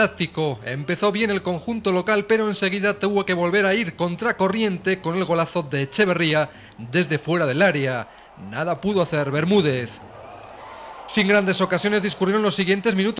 Táctico. Empezó bien el conjunto local, pero enseguida tuvo que volver a ir contracorriente con el golazo de Echeverría desde fuera del área. Nada pudo hacer Bermúdez. Sin grandes ocasiones discurrieron los siguientes minutos.